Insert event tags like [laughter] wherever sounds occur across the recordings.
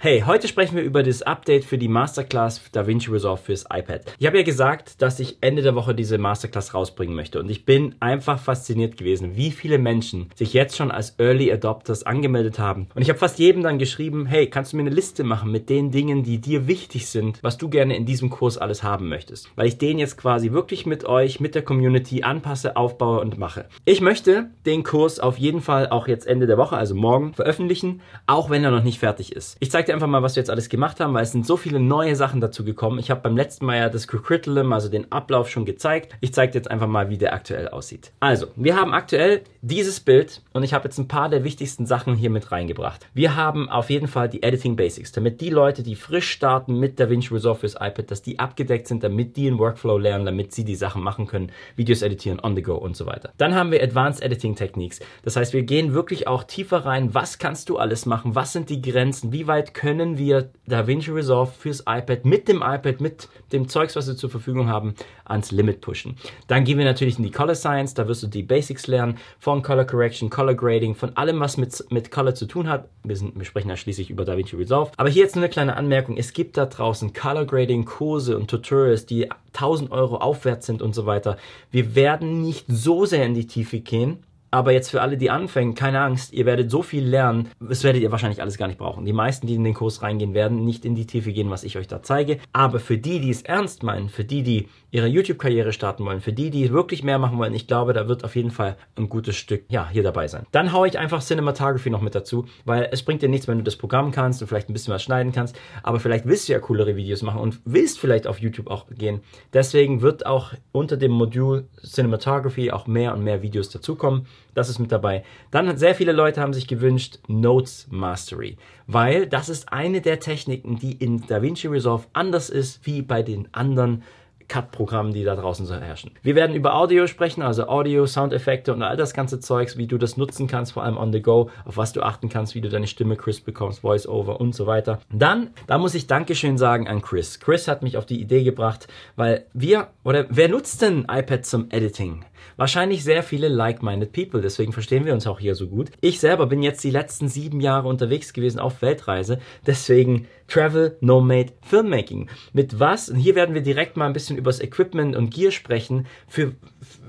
Hey, heute sprechen wir über das Update für die Masterclass DaVinci Resolve fürs iPad. Ich habe ja gesagt, dass ich Ende der Woche diese Masterclass rausbringen möchte und ich bin einfach fasziniert gewesen, wie viele Menschen sich jetzt schon als Early Adopters angemeldet haben. Und ich habe fast jedem dann geschrieben, hey, kannst du mir eine Liste machen mit den Dingen, die dir wichtig sind, was du gerne in diesem Kurs alles haben möchtest, weil ich den jetzt quasi wirklich mit euch, mit der Community anpasse, aufbaue und mache. Ich möchte den Kurs auf jeden Fall auch jetzt Ende der Woche, also morgen, veröffentlichen, auch wenn er noch nicht fertig ist. Ich zeige dir einfach mal, was wir jetzt alles gemacht haben, weil es sind so viele neue Sachen dazu gekommen. Ich habe beim letzten Mal ja das Curriculum, also den Ablauf schon gezeigt. Ich zeige dir jetzt einfach mal, wie der aktuell aussieht. Also, wir haben aktuell dieses Bild und ich habe jetzt ein paar der wichtigsten Sachen hier mit reingebracht. Wir haben auf jeden Fall die Editing Basics, damit die Leute, die frisch starten mit DaVinci Resolve fürs iPad, dass die abgedeckt sind, damit die einen Workflow lernen, damit sie die Sachen machen können, Videos editieren, on the go und so weiter. Dann haben wir Advanced Editing Techniques. Das heißt, wir gehen wirklich auch tiefer rein, was kannst du alles machen, was sind die Grenzen, wie weit können wir DaVinci Resolve fürs iPad mit dem iPad, mit dem Zeugs, was wir zur Verfügung haben, ans Limit pushen. Dann gehen wir natürlich in die Color Science, da wirst du die Basics lernen von Color Correction, Color Grading, von allem, was mit, mit Color zu tun hat. Wir, sind, wir sprechen ja schließlich über DaVinci Resolve. Aber hier jetzt nur eine kleine Anmerkung. Es gibt da draußen Color Grading Kurse und Tutorials, die 1000 Euro aufwärts sind und so weiter. Wir werden nicht so sehr in die Tiefe gehen, aber jetzt für alle, die anfangen, keine Angst, ihr werdet so viel lernen, das werdet ihr wahrscheinlich alles gar nicht brauchen. Die meisten, die in den Kurs reingehen, werden nicht in die Tiefe gehen, was ich euch da zeige. Aber für die, die es ernst meinen, für die, die ihre YouTube-Karriere starten wollen, für die, die wirklich mehr machen wollen, ich glaube, da wird auf jeden Fall ein gutes Stück, ja, hier dabei sein. Dann haue ich einfach Cinematography noch mit dazu, weil es bringt dir nichts, wenn du das Programm kannst und vielleicht ein bisschen was schneiden kannst, aber vielleicht willst du ja coolere Videos machen und willst vielleicht auf YouTube auch gehen. Deswegen wird auch unter dem Modul Cinematography auch mehr und mehr Videos dazukommen. Das ist mit dabei. Dann sehr viele Leute haben sich gewünscht Notes Mastery, weil das ist eine der Techniken, die in DaVinci Resolve anders ist wie bei den anderen Cut-Programmen, die da draußen so herrschen. Wir werden über Audio sprechen, also Audio, Soundeffekte und all das ganze Zeugs, wie du das nutzen kannst, vor allem on the go, auf was du achten kannst, wie du deine Stimme crisp bekommst, Voice-Over und so weiter. Dann, da muss ich Dankeschön sagen an Chris. Chris hat mich auf die Idee gebracht, weil wir, oder wer nutzt denn iPad zum Editing? Wahrscheinlich sehr viele like-minded people, deswegen verstehen wir uns auch hier so gut. Ich selber bin jetzt die letzten sieben Jahre unterwegs gewesen auf Weltreise, deswegen Travel Nomade Filmmaking. Mit was, und hier werden wir direkt mal ein bisschen übers Equipment und Gear sprechen, für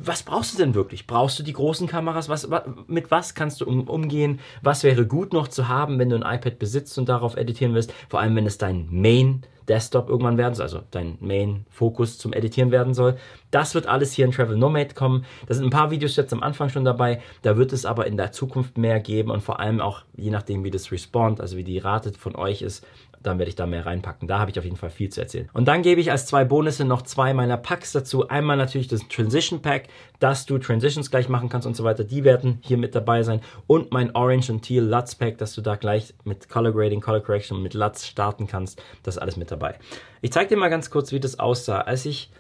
was brauchst du denn wirklich? Brauchst du die großen Kameras? Was, mit was kannst du um, umgehen? Was wäre gut noch zu haben, wenn du ein iPad besitzt und darauf editieren willst? Vor allem, wenn es dein Main- Desktop irgendwann werden soll, also dein Main-Fokus zum Editieren werden soll. Das wird alles hier in Travel Nomad kommen. Da sind ein paar Videos jetzt am Anfang schon dabei. Da wird es aber in der Zukunft mehr geben und vor allem auch je nachdem, wie das respawnt, also wie die Rate von euch ist, dann werde ich da mehr reinpacken. Da habe ich auf jeden Fall viel zu erzählen. Und dann gebe ich als zwei Bonusse noch zwei meiner Packs dazu. Einmal natürlich das Transition Pack, dass du Transitions gleich machen kannst und so weiter. Die werden hier mit dabei sein. Und mein Orange und Teal LUTs Pack, dass du da gleich mit Color Grading, Color Correction und mit LUTs starten kannst. Das ist alles mit dabei. Ich zeige dir mal ganz kurz, wie das aussah. Als ich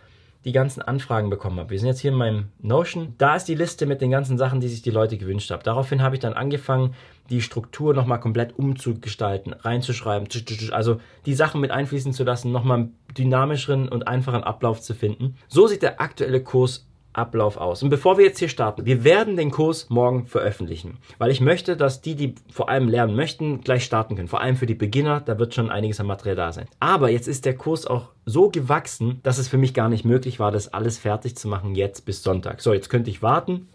die ganzen Anfragen bekommen habe. Wir sind jetzt hier in meinem Notion. Da ist die Liste mit den ganzen Sachen, die sich die Leute gewünscht haben. Daraufhin habe ich dann angefangen, die Struktur nochmal komplett umzugestalten, reinzuschreiben, also die Sachen mit einfließen zu lassen, nochmal einen dynamischeren und einfachen Ablauf zu finden. So sieht der aktuelle Kurs Ablauf aus. Und bevor wir jetzt hier starten, wir werden den Kurs morgen veröffentlichen, weil ich möchte, dass die, die vor allem lernen möchten, gleich starten können. Vor allem für die Beginner, da wird schon einiges an Material da sein. Aber jetzt ist der Kurs auch so gewachsen, dass es für mich gar nicht möglich war, das alles fertig zu machen jetzt bis Sonntag. So, jetzt könnte ich warten,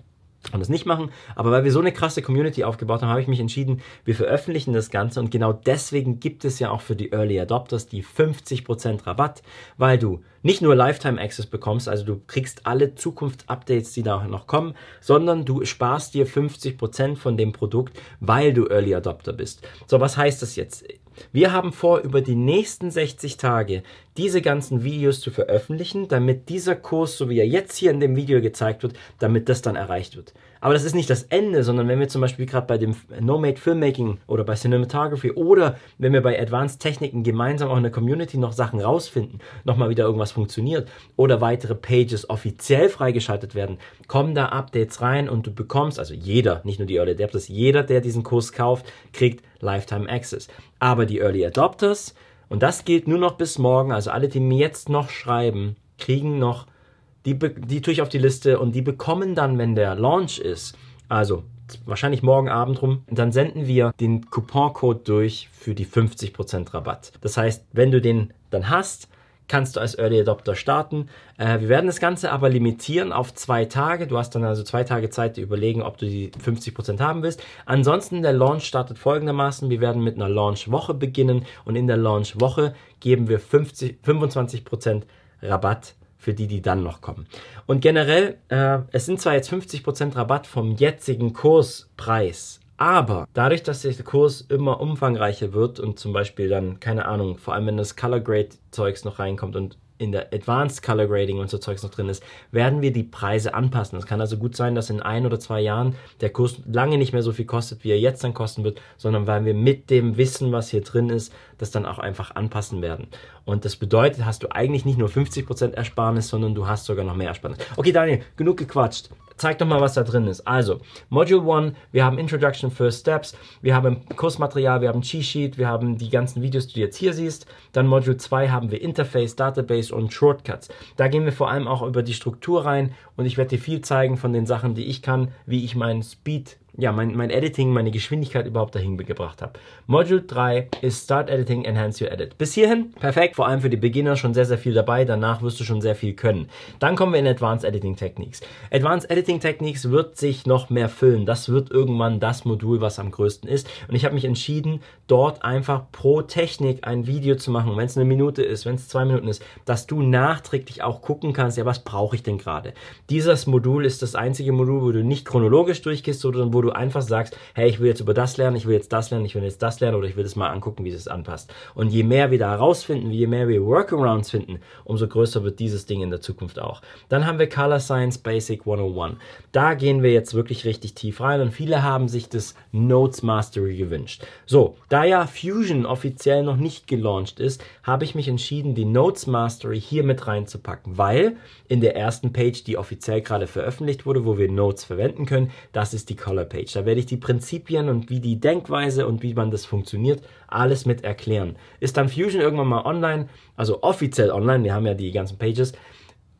und das nicht machen. Aber weil wir so eine krasse Community aufgebaut haben, habe ich mich entschieden, wir veröffentlichen das Ganze und genau deswegen gibt es ja auch für die Early Adopters die 50% Rabatt, weil du nicht nur Lifetime Access bekommst, also du kriegst alle Zukunftsupdates, die da noch kommen, sondern du sparst dir 50% von dem Produkt, weil du Early Adopter bist. So, was heißt das jetzt? Wir haben vor, über die nächsten 60 Tage diese ganzen Videos zu veröffentlichen, damit dieser Kurs, so wie er jetzt hier in dem Video gezeigt wird, damit das dann erreicht wird. Aber das ist nicht das Ende, sondern wenn wir zum Beispiel gerade bei dem Nomade Filmmaking oder bei Cinematography oder wenn wir bei Advanced Techniken gemeinsam auch in der Community noch Sachen rausfinden, nochmal wieder irgendwas funktioniert oder weitere Pages offiziell freigeschaltet werden, kommen da Updates rein und du bekommst, also jeder, nicht nur die Early Adapters, jeder, der diesen Kurs kauft, kriegt Lifetime Access. Aber die Early Adopters, und das gilt nur noch bis morgen. Also alle, die mir jetzt noch schreiben, kriegen noch, die, die tue ich auf die Liste und die bekommen dann, wenn der Launch ist, also wahrscheinlich morgen Abend rum, dann senden wir den Couponcode durch für die 50% Rabatt. Das heißt, wenn du den dann hast, kannst du als Early Adopter starten. Äh, wir werden das Ganze aber limitieren auf zwei Tage. Du hast dann also zwei Tage Zeit, zu überlegen, ob du die 50% haben willst. Ansonsten, der Launch startet folgendermaßen. Wir werden mit einer Launch-Woche beginnen und in der Launch-Woche geben wir 50, 25% Rabatt für die, die dann noch kommen. Und generell, äh, es sind zwar jetzt 50% Rabatt vom jetzigen Kurspreis, aber dadurch, dass der Kurs immer umfangreicher wird und zum Beispiel dann, keine Ahnung, vor allem wenn das Color Grade Zeugs noch reinkommt und in der Advanced Color Grading und so Zeugs noch drin ist, werden wir die Preise anpassen. Es kann also gut sein, dass in ein oder zwei Jahren der Kurs lange nicht mehr so viel kostet, wie er jetzt dann kosten wird, sondern weil wir mit dem Wissen, was hier drin ist, das dann auch einfach anpassen werden. Und das bedeutet, hast du eigentlich nicht nur 50% Ersparnis, sondern du hast sogar noch mehr Ersparnis. Okay, Daniel, genug gequatscht. Zeig doch mal, was da drin ist. Also, Module 1, wir haben Introduction, First Steps, wir haben Kursmaterial, wir haben Cheat Sheet, wir haben die ganzen Videos, die du jetzt hier siehst. Dann Module 2 haben wir Interface, Database und Shortcuts. Da gehen wir vor allem auch über die Struktur rein und ich werde dir viel zeigen von den Sachen, die ich kann, wie ich meinen Speed ja, mein, mein Editing, meine Geschwindigkeit überhaupt dahin gebracht habe. Module 3 ist Start Editing, Enhance Your Edit. Bis hierhin perfekt, vor allem für die Beginner schon sehr, sehr viel dabei. Danach wirst du schon sehr viel können. Dann kommen wir in Advanced Editing Techniques. Advanced Editing Techniques wird sich noch mehr füllen. Das wird irgendwann das Modul, was am größten ist. Und ich habe mich entschieden, dort einfach pro Technik ein Video zu machen. Wenn es eine Minute ist, wenn es zwei Minuten ist, dass du nachträglich auch gucken kannst, ja, was brauche ich denn gerade? Dieses Modul ist das einzige Modul, wo du nicht chronologisch durchgehst, sondern wo du du einfach sagst, hey, ich will jetzt über das lernen, ich will jetzt das lernen, ich will jetzt das lernen oder ich will das mal angucken, wie es anpasst. Und je mehr wir da herausfinden, je mehr wir Workarounds finden, umso größer wird dieses Ding in der Zukunft auch. Dann haben wir Color Science Basic 101. Da gehen wir jetzt wirklich richtig tief rein und viele haben sich das Notes Mastery gewünscht. So, da ja Fusion offiziell noch nicht gelauncht ist, habe ich mich entschieden, die Notes Mastery hier mit reinzupacken, weil in der ersten Page, die offiziell gerade veröffentlicht wurde, wo wir Notes verwenden können, das ist die Color Page. Homepage. Da werde ich die Prinzipien und wie die Denkweise und wie man das funktioniert, alles mit erklären. Ist dann Fusion irgendwann mal online, also offiziell online, wir haben ja die ganzen Pages,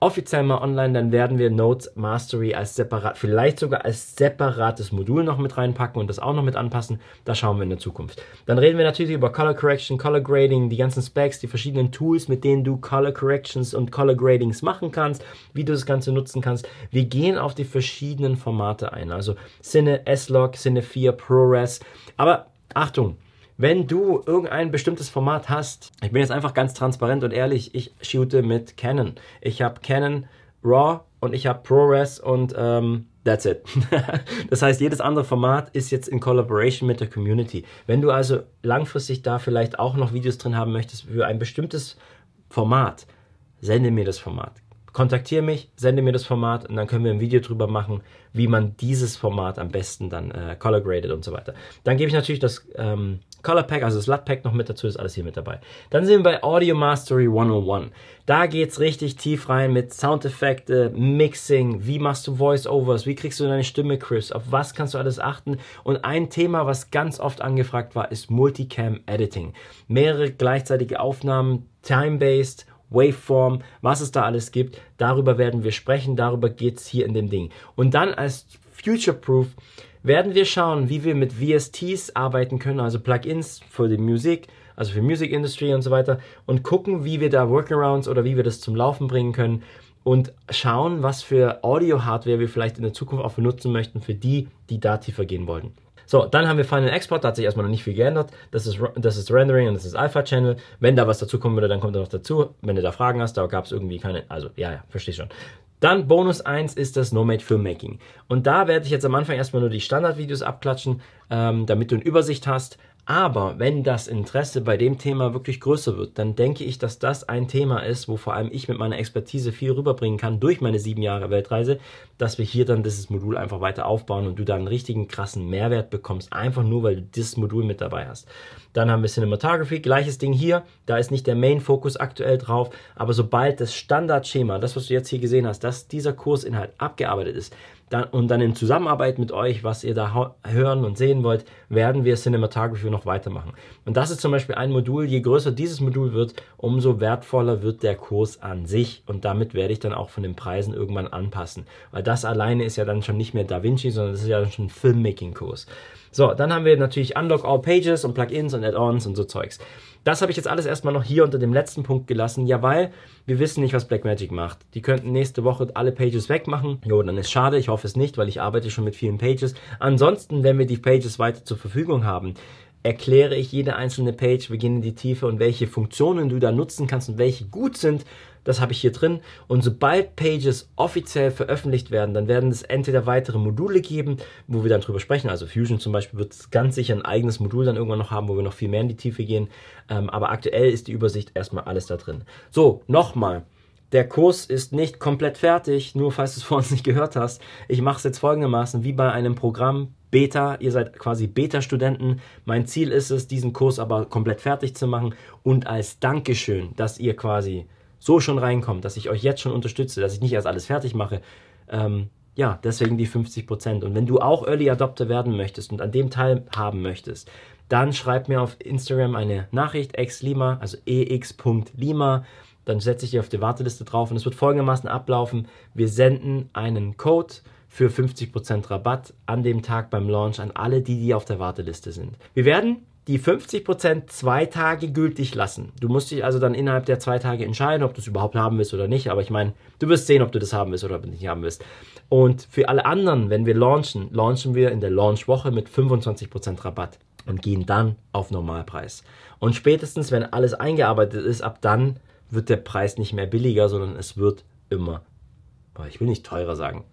offiziell mal online, dann werden wir Notes Mastery als separat, vielleicht sogar als separates Modul noch mit reinpacken und das auch noch mit anpassen. Da schauen wir in der Zukunft. Dann reden wir natürlich über Color Correction, Color Grading, die ganzen Specs, die verschiedenen Tools, mit denen du Color Corrections und Color Gradings machen kannst, wie du das Ganze nutzen kannst. Wir gehen auf die verschiedenen Formate ein, also Cine, S-Log, Cine 4, ProRes. Aber Achtung, wenn du irgendein bestimmtes Format hast, ich bin jetzt einfach ganz transparent und ehrlich, ich shoote mit Canon. Ich habe Canon RAW und ich habe ProRes und ähm, that's it. [laughs] das heißt, jedes andere Format ist jetzt in Collaboration mit der Community. Wenn du also langfristig da vielleicht auch noch Videos drin haben möchtest für ein bestimmtes Format, sende mir das Format kontaktiere mich, sende mir das Format und dann können wir ein Video drüber machen, wie man dieses Format am besten dann äh, color graded und so weiter. Dann gebe ich natürlich das ähm, Color Pack, also das LUT Pack noch mit dazu, ist alles hier mit dabei. Dann sind wir bei Audio Mastery 101. Da geht's richtig tief rein mit Soundeffekte, Mixing, wie machst du Voice-Overs, wie kriegst du deine Stimme Chris, auf was kannst du alles achten. Und ein Thema, was ganz oft angefragt war, ist Multicam Editing. Mehrere gleichzeitige Aufnahmen, time-based Waveform, was es da alles gibt. Darüber werden wir sprechen, darüber geht es hier in dem Ding. Und dann als Future Proof werden wir schauen, wie wir mit VSTs arbeiten können, also Plugins für die Musik, also für Music Industry und so weiter und gucken, wie wir da Workarounds oder wie wir das zum Laufen bringen können und schauen, was für Audio-Hardware wir vielleicht in der Zukunft auch benutzen möchten für die, die da tiefer gehen wollen. So, dann haben wir Final Export, da hat sich erstmal noch nicht viel geändert. Das ist, das ist Rendering und das ist Alpha Channel. Wenn da was dazu kommen würde, dann kommt da noch dazu. Wenn du da Fragen hast, da gab es irgendwie keine, also ja, ja, verstehe schon. Dann Bonus 1 ist das Nomade Filmmaking. Und da werde ich jetzt am Anfang erstmal nur die Standardvideos abklatschen, ähm, damit du eine Übersicht hast, aber wenn das Interesse bei dem Thema wirklich größer wird, dann denke ich, dass das ein Thema ist, wo vor allem ich mit meiner Expertise viel rüberbringen kann durch meine sieben Jahre Weltreise, dass wir hier dann dieses Modul einfach weiter aufbauen und du da einen richtigen krassen Mehrwert bekommst, einfach nur weil du dieses Modul mit dabei hast. Dann haben wir Cinematography, gleiches Ding hier, da ist nicht der Main-Fokus aktuell drauf, aber sobald das Standardschema, das was du jetzt hier gesehen hast, dass dieser Kursinhalt abgearbeitet ist, dann, und dann in Zusammenarbeit mit euch, was ihr da hören und sehen wollt, werden wir Cinematography noch weitermachen. Und das ist zum Beispiel ein Modul, je größer dieses Modul wird, umso wertvoller wird der Kurs an sich. Und damit werde ich dann auch von den Preisen irgendwann anpassen. Weil das alleine ist ja dann schon nicht mehr Da Vinci, sondern das ist ja dann schon ein Filmmaking-Kurs. So, dann haben wir natürlich Unlock All Pages und Plugins und Add-ons und so Zeugs. Das habe ich jetzt alles erstmal noch hier unter dem letzten Punkt gelassen. Ja, weil wir wissen nicht, was Blackmagic macht. Die könnten nächste Woche alle Pages wegmachen. Jo, dann ist schade. Ich hoffe es nicht, weil ich arbeite schon mit vielen Pages. Ansonsten, wenn wir die Pages weiter zur Verfügung haben, erkläre ich jede einzelne Page, wir gehen in die Tiefe und welche Funktionen du da nutzen kannst und welche gut sind. Das habe ich hier drin. Und sobald Pages offiziell veröffentlicht werden, dann werden es entweder weitere Module geben, wo wir dann drüber sprechen. Also Fusion zum Beispiel wird ganz sicher ein eigenes Modul dann irgendwann noch haben, wo wir noch viel mehr in die Tiefe gehen. Ähm, aber aktuell ist die Übersicht erstmal alles da drin. So, nochmal. Der Kurs ist nicht komplett fertig, nur falls du es vorhin nicht gehört hast. Ich mache es jetzt folgendermaßen, wie bei einem Programm Beta, ihr seid quasi Beta-Studenten. Mein Ziel ist es, diesen Kurs aber komplett fertig zu machen und als Dankeschön, dass ihr quasi so schon reinkommt, dass ich euch jetzt schon unterstütze, dass ich nicht erst alles fertig mache. Ähm, ja, deswegen die 50%. Und wenn du auch Early Adopter werden möchtest und an dem teilhaben möchtest, dann schreib mir auf Instagram eine Nachricht, exlima, also ex.lima. Dann setze ich dich auf die Warteliste drauf und es wird folgendermaßen ablaufen. Wir senden einen Code für 50% Rabatt an dem Tag beim Launch an alle, die, die auf der Warteliste sind. Wir werden die 50% zwei Tage gültig lassen. Du musst dich also dann innerhalb der zwei Tage entscheiden, ob du es überhaupt haben willst oder nicht. Aber ich meine, du wirst sehen, ob du das haben willst oder nicht haben willst. Und für alle anderen, wenn wir launchen, launchen wir in der Launchwoche mit 25% Rabatt und gehen dann auf Normalpreis. Und spätestens, wenn alles eingearbeitet ist, ab dann wird der Preis nicht mehr billiger, sondern es wird immer, ich will nicht teurer sagen,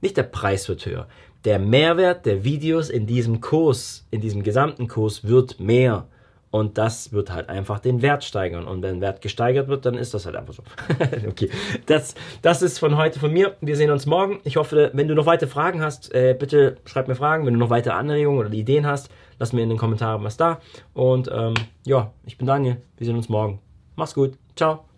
nicht der Preis wird höher. Der Mehrwert der Videos in diesem Kurs, in diesem gesamten Kurs wird mehr. Und das wird halt einfach den Wert steigern. Und wenn Wert gesteigert wird, dann ist das halt einfach so. [laughs] okay, das, das ist von heute von mir. Wir sehen uns morgen. Ich hoffe, wenn du noch weitere Fragen hast, äh, bitte schreib mir Fragen. Wenn du noch weitere Anregungen oder Ideen hast, lass mir in den Kommentaren was da. Und ähm, ja, ich bin Daniel. Wir sehen uns morgen. Mach's gut. Ciao.